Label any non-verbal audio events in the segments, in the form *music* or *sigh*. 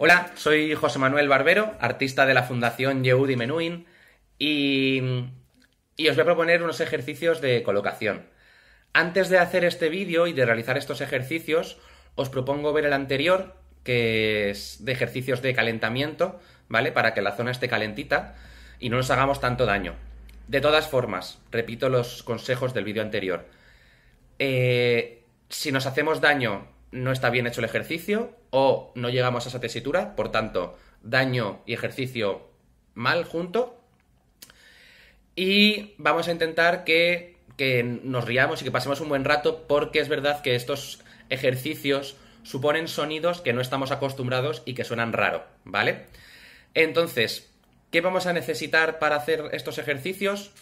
Hola, soy José Manuel Barbero, artista de la Fundación Yehudi Menuhin, y, os voy a proponer unos ejercicios de colocación. Antes de hacer este vídeo y de realizar estos ejercicios, os propongo ver el anterior, que es de ejercicios de calentamiento, ¿vale? Para que la zona esté calentita y no nos hagamos tanto daño. De todas formas, repito los consejos del vídeo anterior. Eh, si nos hacemos daño no está bien hecho el ejercicio o no llegamos a esa tesitura, por tanto, daño y ejercicio mal junto. Y vamos a intentar que, nos riamos y que pasemos un buen rato porque es verdad que estos ejercicios suponen sonidos que no estamos acostumbrados y que suenan raro, ¿vale? Entonces, ¿qué vamos a necesitar para hacer estos ejercicios?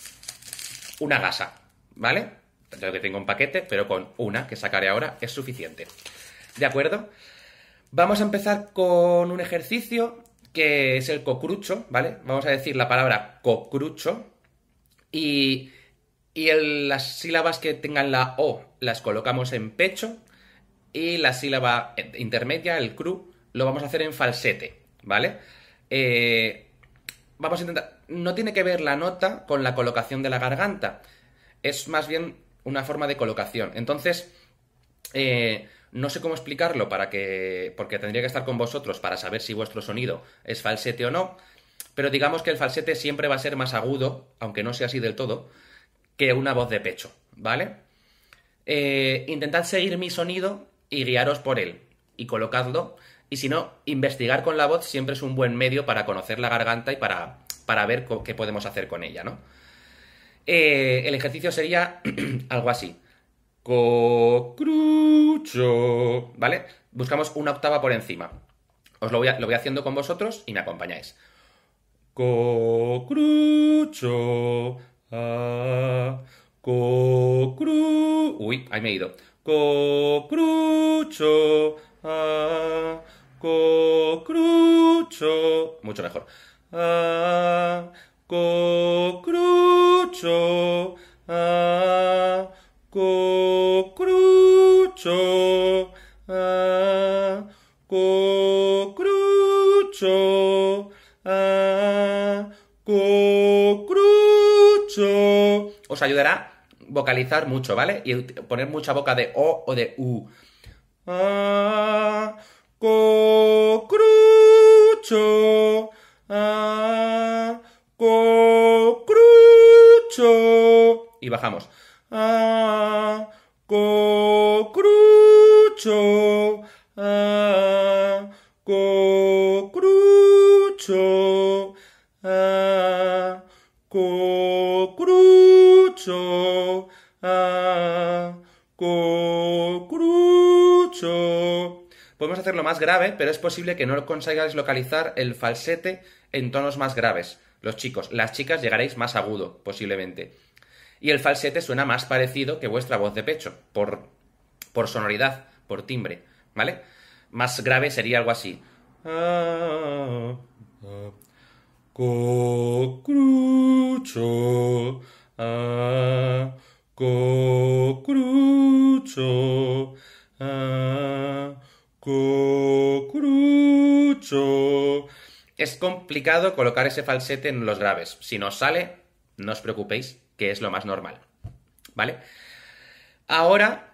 Una gasa, ¿vale? que tengo un paquete, pero con una que sacaré ahora es suficiente. ¿De acuerdo? Vamos a empezar con un ejercicio que es el cocrucho, ¿vale? Vamos a decir la palabra cocrucho y, y las sílabas que tengan la O las colocamos en pecho y la sílaba intermedia, el cru, lo vamos a hacer en falsete, ¿vale? Eh, vamos a intentar... No tiene que ver la nota con la colocación de la garganta. Es más bien una forma de colocación. Entonces, eh, no sé cómo explicarlo para que. porque tendría que estar con vosotros para saber si vuestro sonido es falsete o no. Pero digamos que el falsete siempre va a ser más agudo, aunque no sea así del todo, que una voz de pecho, ¿vale? Eh, intentad seguir mi sonido y guiaros por él. Y colocadlo. Y si no, investigar con la voz siempre es un buen medio para conocer la garganta y para, para ver qué podemos hacer con ella, ¿no? Eh, el ejercicio sería *clears throat* algo así. co crucho ¿Vale? Buscamos una octava por encima. Os lo voy, haciendo con vosotros y me acompañáis. crucho Ah, co-cru... Uy, ahí me he ido. Cocrucho. Ah, cocrucho. Mucho mejor. Ah, co crucho, a crucho, a crucho, a crucho. Os ayudará vocalizar mucho, ¿vale? Y poner mucha boca de O o de U. A crucho, a y bajamos. Ah, cocrucho. Podemos hacerlo más grave, pero es posible que no consigáis localizar el falsete en tonos más graves. Los chicos, las chicas llegaréis más agudo, posiblemente y el falsete suena más parecido que vuestra voz de pecho, por, por sonoridad, por timbre, ¿vale? Más grave sería algo así. Ah, ah, ah, es complicado colocar ese falsete en los graves. Si no sale, no os preocupéis, que es lo más normal. ¿Vale? Ahora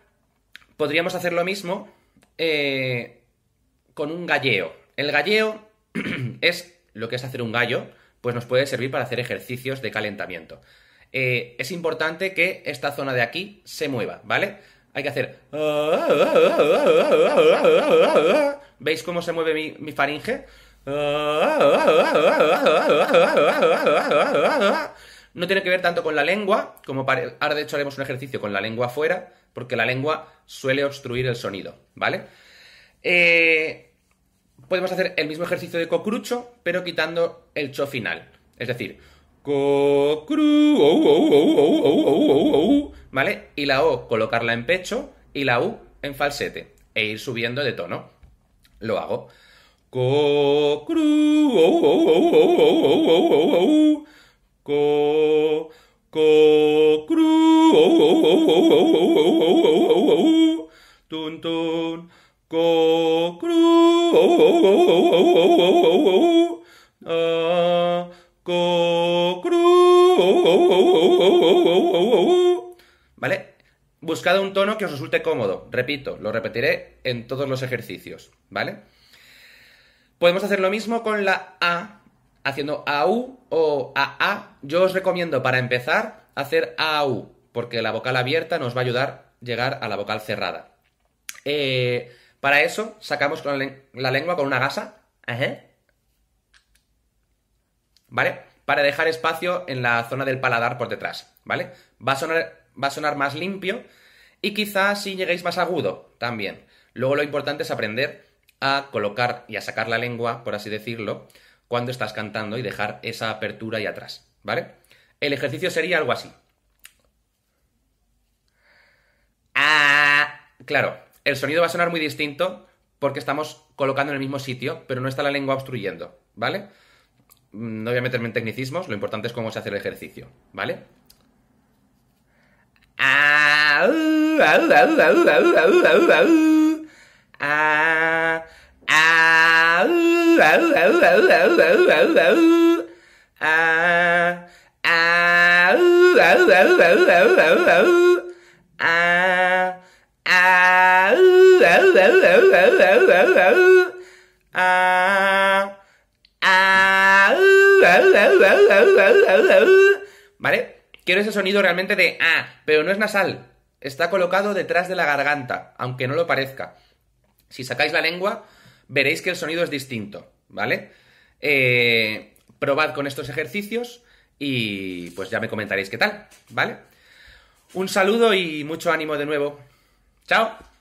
podríamos hacer lo mismo eh, con un galleo. El galleo *clears throat* es lo que es hacer un gallo, pues nos puede servir para hacer ejercicios de calentamiento. Eh, es importante que esta zona de aquí se mueva, ¿vale? Hay que hacer... ¿Veis cómo se mueve mi, mi faringe? No tiene que ver tanto con la lengua, como para... ahora de hecho haremos un ejercicio con la lengua afuera, porque la lengua suele obstruir el sonido, ¿vale? podemos hacer el mismo ejercicio de cocrucho, pero quitando el cho final. Es decir, cocru, ¿vale? Y la O colocarla en pecho y la U en falsete e ir subiendo de tono. Lo hago co co ¿Vale? Buscad un tono que os resulte cómodo. Repito, lo repetiré en todos los ejercicios, ¿vale? Podemos hacer lo mismo con la A haciendo AU o AA. Yo os recomiendo para empezar hacer AU, porque la vocal abierta nos va a ayudar a llegar a la vocal cerrada. Eh, para eso sacamos con la, lengua con una gasa. ¿Vale? Para dejar espacio en la zona del paladar por detrás. ¿Vale? Va a sonar, va a sonar más limpio y quizás si lleguéis más agudo también. Luego lo importante es aprender a colocar y a sacar la lengua, por así decirlo, cuando estás cantando y dejar esa apertura ahí atrás, ¿vale? El ejercicio sería algo así. Ah, claro, el sonido va a sonar muy distinto porque estamos colocando en el mismo sitio, pero no está la lengua obstruyendo, ¿vale? Mm, no voy a meterme en tecnicismos, lo importante es cómo se hace el ejercicio, ¿vale? Ah, ¿Vale? Quiero ese sonido realmente de ah, pero no es nasal. Está colocado detrás de la garganta, aunque no lo parezca. Si sacáis la lengua, veréis que el sonido es distinto. ¿vale? Eh, probad con estos ejercicios y pues ya me comentaréis qué tal, ¿vale? Un saludo y mucho ánimo de nuevo. ¡Chao!